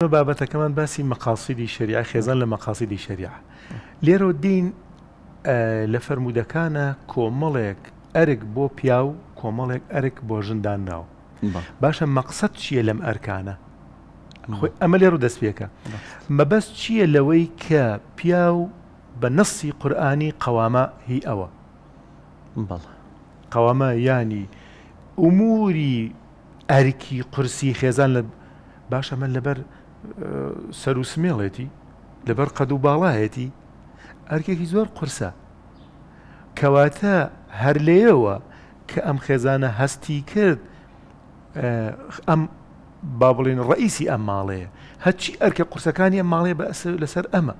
بابەتەکەمان باسی مەقاسیدی شریع خێزان لە مەقاسیدی شریع لێرە دین لە فرەرمودەکانە کۆمەڵێک ئەرک بۆ پیا و کۆمەڵێک ئەرک بۆ ژندان ناو باشە مەقصد چییە لەم ئەرکانە ئەمە لێرە دەستپێکە مەبەست چییە لەوەی کە پیا و بە نەسی قورآانی قەوامە هی ئەوە قەوامە ینی ئوموری ئەرکی قرسی خێزان لە باشە من لەبەر سەر و سمێڵێتی لەبەر قەد و باڵایەتی ئەرکێکی زۆر قرسە کەواتە هەر لێەوە کە ئەم خێزانە هەستی کرد ئەم با بڵین ڕئیسی ئەم ماڵەیە هەچی ئەرکە قورسەکانی ئەم ماڵێ لەسەر ئەمە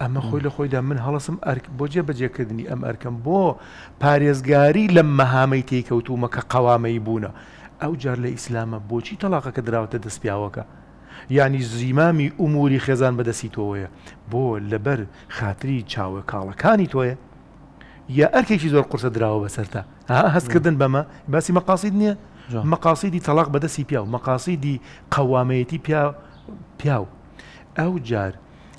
ئەمە خۆی لە خۆیدا من هەڵسم ئەرک بۆ جێبەجێکردنی ئەم ئەرکەم بۆ پارێزگاری لە مەهامەی تێککەوتومە کە قەوامەی بوونە ئەو جار لە ئیسلامە بۆچی تەلاقەکە دراوتە دەستپیاوەکە ینی زیمامی ئوموری خێزان بەدەسی تۆیە بۆ لەبەر خااتری چاوە کاڵەکانی تۆیە یا ئەرکێکی زۆر قرسە درراوە بەسەرتا هەستکردن بەمە باسی مەقاسید نییە مەقاسیدی تەلاق بەدەسی پیا و مەقاسیدی قەوامەتی پیا پیاو ئەو جار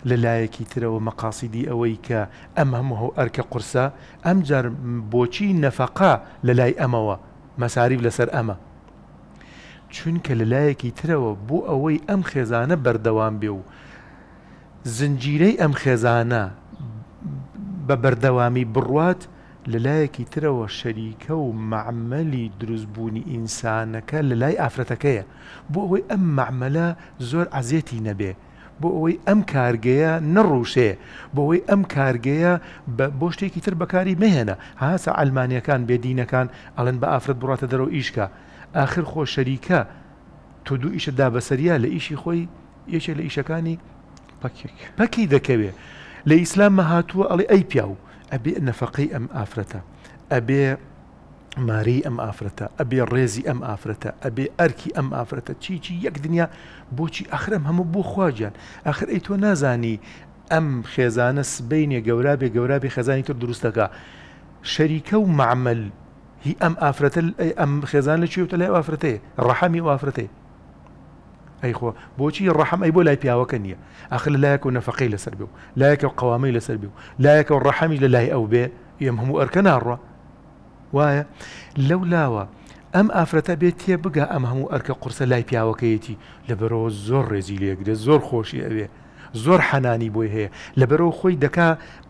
لە لایەکی ترەوە مەقاسیدی ئەوەی کە ئەم هەموو ئەرکە قورسە ئەم جار بۆچی نەفەقا لە لای ئەمەوە مەساریف لەسەر ئەمە چونکە لە لایەکی ترەوە بۆ ئەوەی ئەم خێزانە بەردەوام بێ و زنجیرەی ئەم خێزانە بە بەردەوامی بڕوات لە لایەکی ترەوە شەریکە و معمەلی دروستبوونی ئینسانەکە لە لای ئافرەتەکەیە بۆ ئەوەی ئەم معمەلە زۆر عزیێتی نەبێ بۆ ئەوەی ئەم کارگەیە نەڕوشێ بۆەوەی ئەم کارگەیە بۆ شتێکی تر بەکاری مهێنە هاسا ئەلمانیەکان بێدینەکان ئەڵەن بە ئافرەت بڕاتە دەرەوە ئیشکە آخر خۆ شەریکە تۆ دوو ئیشە دابەسەریا لە ئیشی خۆی یەکێک لە ئیشەکانی پەکی دەکەوێ لە ئیسلام مە هاتووە ئەڵێ ئەی پیاو ئەبێ نەفقی ئەم ئافرەتە ئەبێ ماری ئەم ئافرەتە ئەبێ ڕێزی ئەم ئافرەتە ئەبێ ئەرکی ئەم ئافرەتە چیچی یەک دنیا بۆچی ئەخرم هەموو بۆ خواجان ئەخر ئەی تۆ نازانی ئەم خێزانە سبینێ گەورابێ گەورابی خەزانی تر دروستەکە شەریکە و معمل هی ئەم ئافرەتە ئەم خێزان لە چیوتە لای ئافرەتەیە ڕەحەمی وافرەتەیە ئەیخۆ بۆچی ڕەحم ئەی بۆ لای پیاوەکە نییە ئاخر لایەک و نەفقی لەسەر بێ و لایەکە و قەوامی لەسەر بێ و لایەکە و ڕەحەمی لە لای ئەو بێ یم هەموو ئەرکە ناڕە وایە لەو لاوە ئەم ئافرەتە بێت تێ بگا ئەم هەموو ئەرکە قورسە لای پیاوەکەیەتی لە بەرەوە زۆر ڕێزی لێگرێ زۆر خۆشی ئەوێ زۆر حەنانی بۆی هەیە لە بەرەوە خۆی دەکا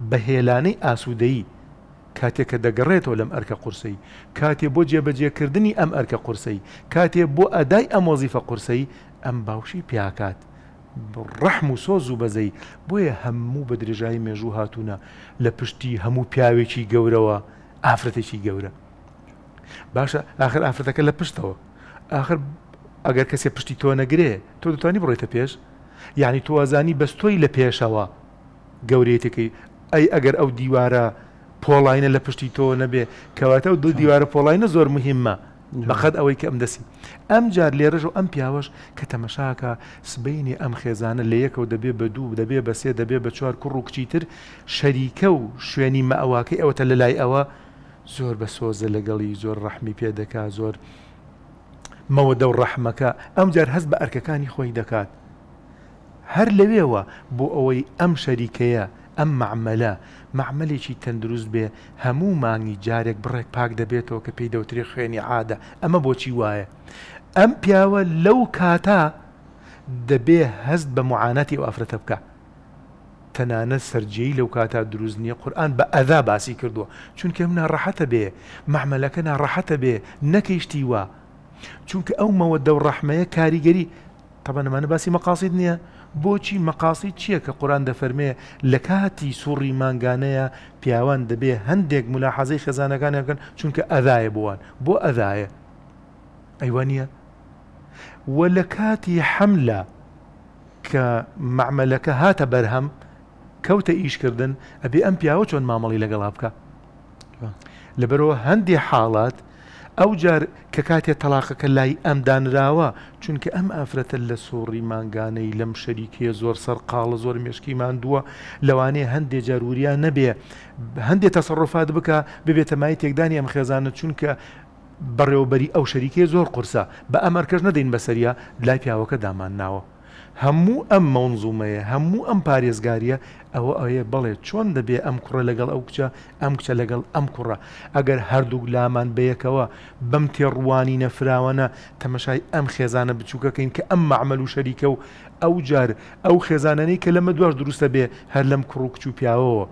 بە هێلانەی ئاسوودەیی کاتێککە دەگەڕێتەوە لەم ئەرکە قورسی کاتێ بۆ جێبەجێکردنی ئەم ئەرکە قورسی کاتێ بۆ ئەدای ئەمۆزیفە قورسی ئەم باوشی پیاکات ڕەحم و سۆز و بەزەی بۆیە هەموو بە درێژایی مێژوو هاتوونە لە پشتی هەموو پیاوێکی گەورەوە ئافرەتێکی گەورە باشە آخر ئافرەتەکە لە پشتەوە آخر ئەگەر کەسێ پشتی تۆ نەگرێ تۆ دەتوانانی بڕێتە پێش یعنی توازانی بەستۆی لە پێشەوە گەورێتەکەی ئەی ئەگەر ئەو دیوارە پۆڵینە لە پشتی تۆ نەبێ کەواتە و دو دیوارە پۆڵینە زۆر مهمە بەخەت ئەوەی کە ئەم دەسی ئەم جار لێرەژ و ئەم پیاوەش کە تەمەشاکە سبینی ئەم خێزانە لە یەکەوە دەبێ بە دوو دەبێ بە سێ دەبێ بە چوار کوڕ و کچیتر شەریکە و شوێنی مەواکەی ئەوەتە لە لای ئەوە زۆر بە سۆزە لەگەڵی زۆر ڕەحمی پێ دەکا زۆر مەوە دەو ڕەحمەکە ئەم جار هەست بە ئەرکەکانی خۆی دەکات هەر لەوێەوە بۆ ئەوەی ئەم شەریکەیە ئەم معمەلە معمەلێکی تەندروست بێ هەموو مانگی جارێک بڕێک پاک دەبێتەوە کە پێی دەوتری خوێنی عادە ئەمە بۆچی وایە ئەم پیاوە لەو کاتا دەبێ هەست بە معانەتی و ئافرەتە بکە تەنانە سرجەی لەو کاتا دروست نییە قورآن بە ئەدا باسی کردووە چونکە منە ڕەحەتە بێ محمەلەکە ناڕەحەتە بێ نەکەیشتی وە چونکە ئەو مەوە دەو ڕەحمەیە کاریگەری تەبەنەمانە باسی مەقاسید نییە بۆچی مەقاسی چییە کە قورآان دەفەرمێ لە کاتی سوڕی ماگانەیە پیاوان دەبێ هەندێک ملا حەزەی خێزانەکانیانکەن چونکە ئەدایە بووان بۆ ئەدایە ئەیوانە وە لە کاتی حملە کە معمەلەکە هاتە بەرهەم کەوتە ئیشکردن ئەبێ ئەم پیاوە چۆن مامەڵی لەگەڵا بکە لەبەرەوە هەندی حاڵات ئەو جار کە کاتێ تەلاقەکە لای ئەمدانراوە چونکە ئەم ئافرەتە لە سۆڕی ماگانەی لەم شەریکیە زۆر سەرقاڵە زۆر مشکی مادووە لەوانەیە هەندێک جاروریان نەبێ هەندێک تەسەڕۆفات بکە ببێتە مای تێکدانی ئەم خێزانە چونکە بەڕێوبەری ئەو شەریکێ زۆر قورسە بە ئەمەرکەش نەدەین بەسەریە لای پیاوەکە دامان ناوە هەموو ئەم مەونزومەیە هەموو ئەم پارێزگاریە ئەوە ئەوەیە بڵێ چۆن دەبێ ئەم کوڕە لەگەڵ ئەو کچە ئەم کچە لەگەڵ ئەم کوڕە ئەگەر هەردوو لامان بەیەکەوە بەم تێڕوانی نەفراوانە تەمەشای ئەم خێزانە بچووکەکەین کە ئەم معمەل و شەریکە و ئەو جار ئەو خێزانەی کە لەمە دوش دروستە بێ هەر لەم کوڕ و کچوو پیاوەوە.